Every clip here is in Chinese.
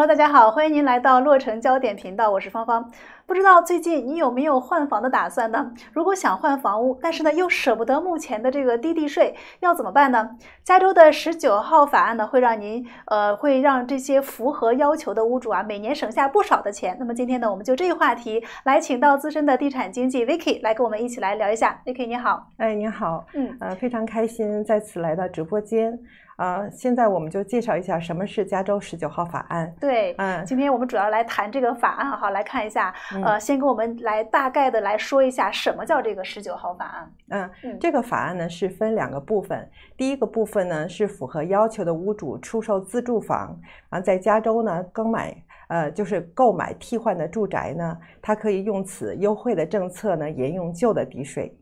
Hello，大家好，欢迎您来到洛城焦点频道，我是芳芳。不知道最近你有没有换房的打算呢？如果想换房屋，但是呢又舍不得目前的这个低地税，要怎么办呢？加州的十九号法案呢会让您呃会让这些符合要求的屋主啊每年省下不少的钱。那么今天呢我们就这个话题来请到资深的地产经济 Vicky 来跟我们一起来聊一下。Vicky 你好，哎你好，嗯呃非常开心再次来到直播间。啊，现在我们就介绍一下什么是加州十九号法案。对，嗯，今天我们主要来谈这个法案哈，来看一下。呃，先给我们来大概的来说一下什么叫这个十九号法案。嗯，这个法案呢是分两个部分，第一个部分呢是符合要求的屋主出售自住房，啊，在加州呢购买，呃，就是购买替换的住宅呢，它可以用此优惠的政策呢沿用旧的抵税。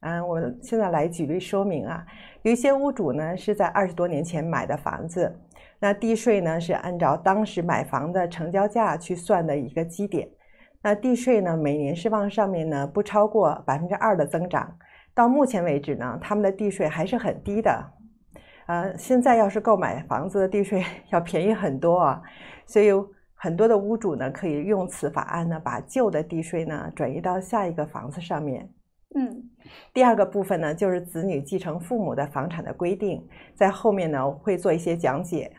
嗯，我现在来举例说明啊。有一些屋主呢是在二十多年前买的房子，那地税呢是按照当时买房的成交价去算的一个基点，那地税呢每年是往上面呢不超过百分之二的增长，到目前为止呢他们的地税还是很低的，呃，现在要是购买房子的地税 要便宜很多啊，所以很多的屋主呢可以用此法案呢把旧的地税呢转移到下一个房子上面。嗯，第二个部分呢，就是子女继承父母的房产的规定，在后面呢会做一些讲解。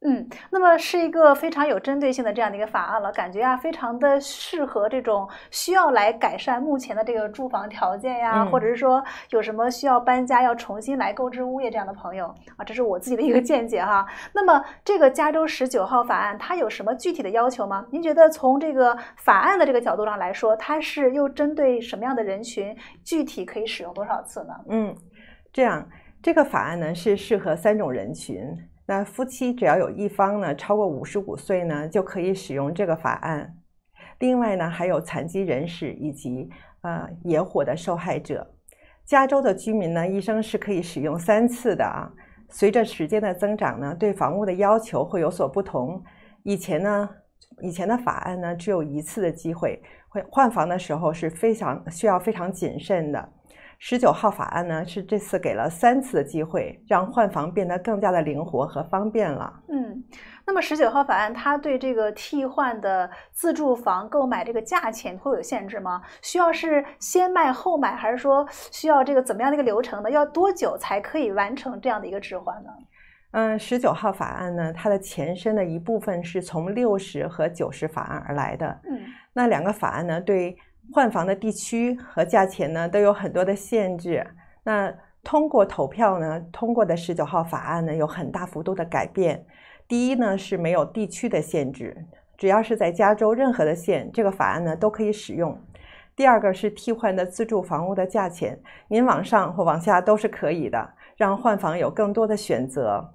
嗯，那么是一个非常有针对性的这样的一个法案了，感觉啊，非常的适合这种需要来改善目前的这个住房条件呀，或者是说有什么需要搬家要重新来购置物业这样的朋友啊，这是我自己的一个见解哈。那么这个加州十九号法案它有什么具体的要求吗？您觉得从这个法案的这个角度上来说，它是又针对什么样的人群，具体可以使用多少次呢？嗯，这样这个法案呢是适合三种人群。那夫妻只要有一方呢超过五十五岁呢，就可以使用这个法案。另外呢，还有残疾人士以及呃野火的受害者。加州的居民呢一生是可以使用三次的啊。随着时间的增长呢，对房屋的要求会有所不同。以前呢，以前的法案呢只有一次的机会，会换房的时候是非常需要非常谨慎的。十九号法案呢，是这次给了三次的机会，让换房变得更加的灵活和方便了。嗯，那么十九号法案它对这个替换的自住房购买这个价钱会有限制吗？需要是先卖后买，还是说需要这个怎么样的一个流程呢？要多久才可以完成这样的一个置换呢？嗯，十九号法案呢，它的前身的一部分是从六十和九十法案而来的。嗯，那两个法案呢对。换房的地区和价钱呢都有很多的限制。那通过投票呢通过的十九号法案呢有很大幅度的改变。第一呢是没有地区的限制，只要是在加州任何的县，这个法案呢都可以使用。第二个是替换的自住房屋的价钱，您往上或往下都是可以的，让换房有更多的选择。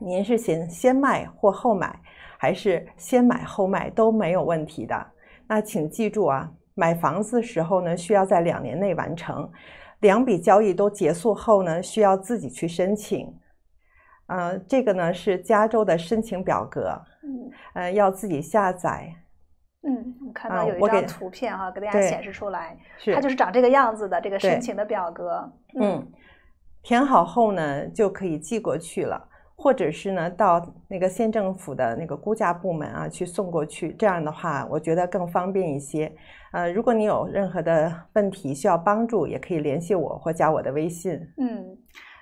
您是先先卖或后买，还是先买后卖都没有问题的。那请记住啊。买房子的时候呢，需要在两年内完成，两笔交易都结束后呢，需要自己去申请。呃，这个呢是加州的申请表格，嗯，呃，要自己下载。嗯，我看到有一张图片哈，给大家显示出来，它就是长这个样子的这个申请的表格。嗯，填好后呢，就可以寄过去了。或者是呢，到那个县政府的那个估价部门啊，去送过去。这样的话，我觉得更方便一些。呃，如果你有任何的问题需要帮助，也可以联系我或加我的微信。嗯。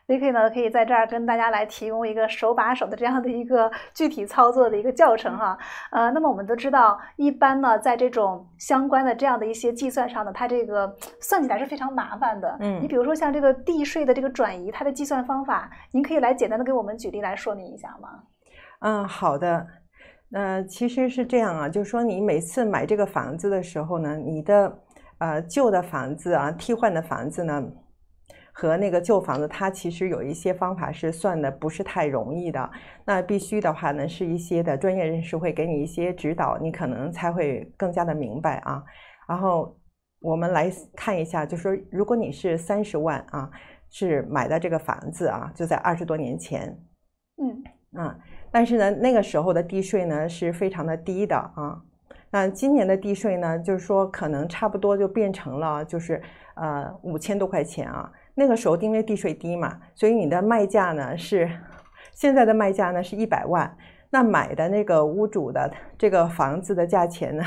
ZK 呢，可以在这儿跟大家来提供一个手把手的这样的一个具体操作的一个教程哈。呃，那么我们都知道，一般呢，在这种相关的这样的一些计算上呢，它这个算起来是非常麻烦的。嗯，你比如说像这个地税的这个转移，它的计算方法，您可以来简单的给我们举例来说明一下吗？嗯，好的。呃，其实是这样啊，就是说你每次买这个房子的时候呢，你的呃旧的房子啊，替换的房子呢。和那个旧房子，它其实有一些方法是算的不是太容易的。那必须的话呢，是一些的专业人士会给你一些指导，你可能才会更加的明白啊。然后我们来看一下，就说如果你是三十万啊，是买的这个房子啊，就在二十多年前，嗯啊，但是呢，那个时候的地税呢是非常的低的啊。那今年的地税呢，就是说可能差不多就变成了就是呃五千多块钱啊。那个时候因为地税低嘛，所以你的卖价呢是现在的卖价呢是一百万，那买的那个屋主的这个房子的价钱呢，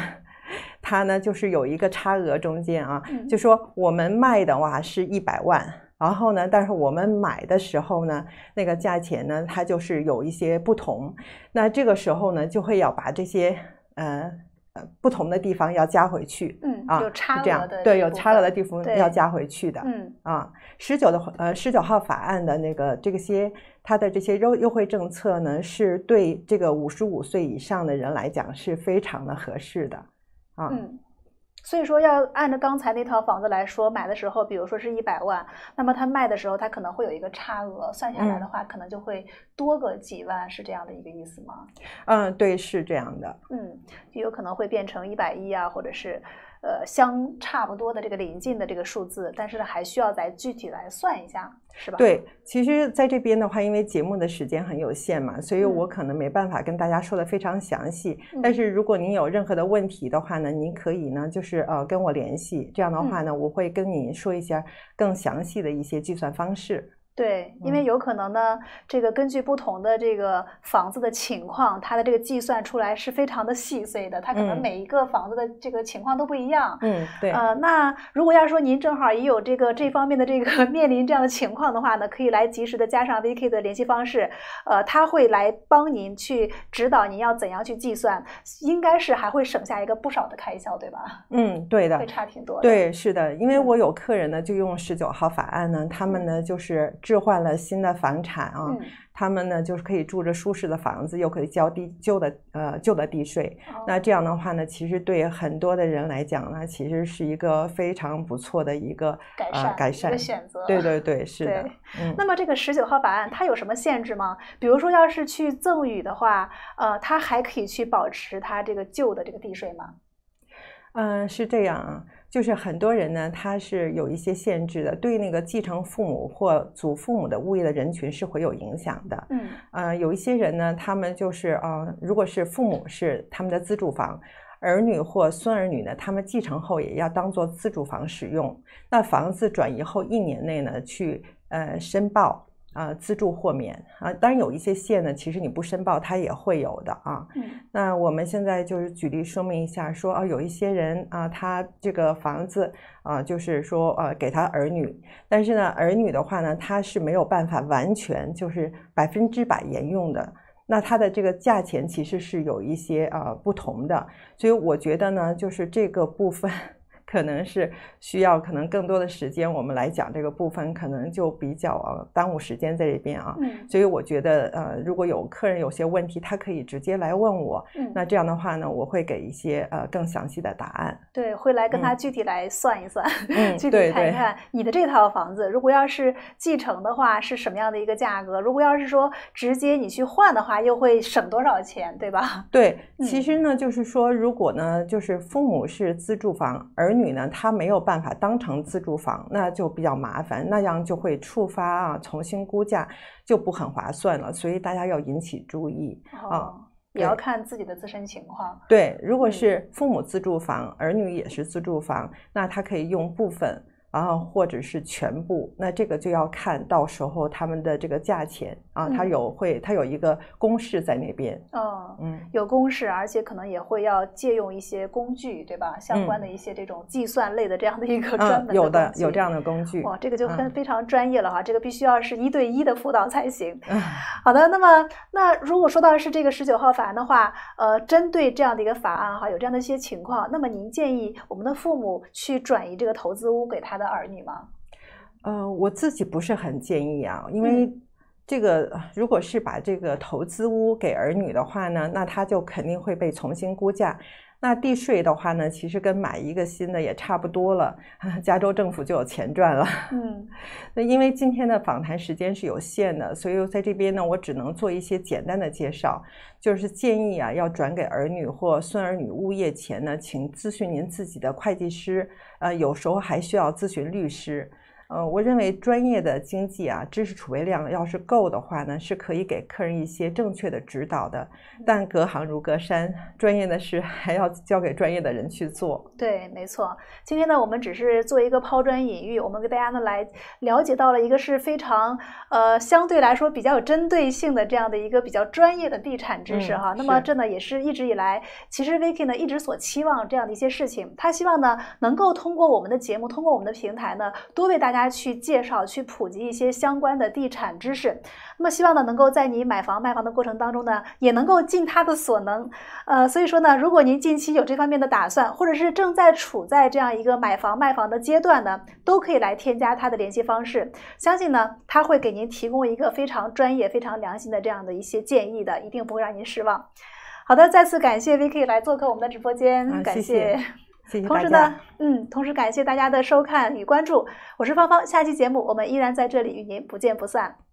它呢就是有一个差额中间啊，就说我们卖的话是一百万，然后呢，但是我们买的时候呢，那个价钱呢它就是有一些不同，那这个时候呢就会要把这些呃。不同的地方要加回去，嗯，啊，这样对，有差额的地方要加回去的，嗯，啊，十九的呃十九号法案的那个这些它的这些优优惠政策呢，是对这个五十五岁以上的人来讲是非常的合适的，啊。所以说，要按照刚才那套房子来说，买的时候，比如说是一百万，那么他卖的时候，他可能会有一个差额，算下来的话，可能就会多个几万，是这样的一个意思吗？嗯，对，是这样的。嗯，就有可能会变成一百亿啊，或者是。呃，相差不多的这个临近的这个数字，但是呢，还需要再具体来算一下，是吧？对，其实在这边的话，因为节目的时间很有限嘛，所以我可能没办法跟大家说的非常详细。但是如果您有任何的问题的话呢，您可以呢，就是呃跟我联系，这样的话呢，我会跟你说一下更详细的一些计算方式。对，因为有可能呢，这个根据不同的这个房子的情况，它的这个计算出来是非常的细碎的，它可能每一个房子的这个情况都不一样。嗯，对。呃，那如果要说您正好也有这个这方面的这个 面临这样的情况的话呢，可以来及时的加上 VK 的联系方式，呃，他会来帮您去指导您要怎样去计算，应该是还会省下一个不少的开销，对吧？嗯，对的。会差挺多。对，是的，因为我有客人呢，就用十九号法案呢，他们呢就是。置换了新的房产啊，他们呢就是可以住着舒适的房子，又可以交地旧的呃旧的地税。那这样的话呢，其实对很多的人来讲呢，其实是一个非常不错的一个改善改善的选择。对对对，是的。那么这个十九号法案它有什么限制吗？比如说要是去赠与的话，呃，他还可以去保持它这个旧的这个地税吗？嗯，是这样啊，就是很多人呢，他是有一些限制的，对那个继承父母或祖父母的物业的人群是会有影响的。嗯，呃，有一些人呢，他们就是呃，如果是父母是他们的自住房，儿女或孙儿女呢，他们继承后也要当做自住房使用。那房子转移后一年内呢，去呃申报。呃，资助豁免啊，当然有一些县呢，其实你不申报它也会有的啊。嗯，那我们现在就是举例说明一下，说啊，有一些人啊，他这个房子啊，就是说呃，给他儿女，但是呢，儿女的话呢，他是没有办法完全就是百分之百沿用的，那他的这个价钱其实是有一些啊不同的，所以我觉得呢，就是这个部分。可能是需要可能更多的时间，我们来讲这个部分，可能就比较啊耽误时间在这边啊。嗯。所以我觉得呃，如果有客人有些问题，他可以直接来问我。嗯。那这样的话呢，我会给一些呃更详细的答案。对，会来跟他具体来算一算，具体看一看你的这套房子，如果要是继承的话是什么样的一个价格？如果要是说直接你去换的话，又会省多少钱，对吧？对，其实呢，就是说如果呢，就是父母是自住房，儿。女。女呢，她没有办法当成自住房，那就比较麻烦，那样就会触发啊重新估价就不很划算了，所以大家要引起注意啊，也要看自己的自身情况。对，如果是父母自住房，儿女也是自住房，那他可以用部分。然后或者是全部，那这个就要看到时候他们的这个价钱啊，他有会他有一个公式在那边哦，嗯，有公式，而且可能也会要借用一些工具，对吧？相关的一些这种计算类的这样的一个专门有的有这样的工具，哇，这个就很非常专业了哈，这个必须要是一对一的辅导才行。好的，那么那如果说到是这个十九号法案的话，呃，针对这样的一个法案哈，有这样的一些情况，那么您建议我们的父母去转移这个投资屋给他。的儿女吗？呃，我自己不是很建议啊，因为这个，如果是把这个投资屋给儿女的话呢，那他就肯定会被重新估价。那地税的话呢，其实跟买一个新的也差不多了，加州政府就有钱赚了。嗯，那因为今天的访谈时间是有限的，所以在这边呢，我只能做一些简单的介绍。就是建议啊，要转给儿女或孙儿女物业前呢，请咨询您自己的会计师，呃，有时候还需要咨询律师。呃，我认为专业的经济啊，知识储备量要是够的话呢，是可以给客人一些正确的指导的。但隔行如隔山，专业的事 还要交给专业的人去做。对，没错。今天呢，我们只是做一个抛砖引玉，我们给大家呢来了解到了一个是非常呃相对来说比较有针对性的这样的一个比较专业的地产知识哈。那么这呢也是一直以来，其实 Vicky 呢一直所期望这样的一些事情。他希望呢能够通过我们的节目，通过我们的平台呢多为大家。家去介绍、去普及一些相关的地产知识，那么希望呢，能够在你买房卖房的过程当中呢，也能够尽他的所能。呃，所以说呢，如果您近期有这方面的打算，或者是正在处在这样一个买房卖房的阶段呢，都可以来添加他的联系方式。相信呢，他会给您提供一个非常专业、非常良心的这样的一些建议的，一定不会让您失望。好的，再次感谢 VK 来做客我们的直播间，感谢。同时呢，嗯，同时感谢大家的收看与关注，我是芳芳，下期节目我们依然在这里与您不见不散。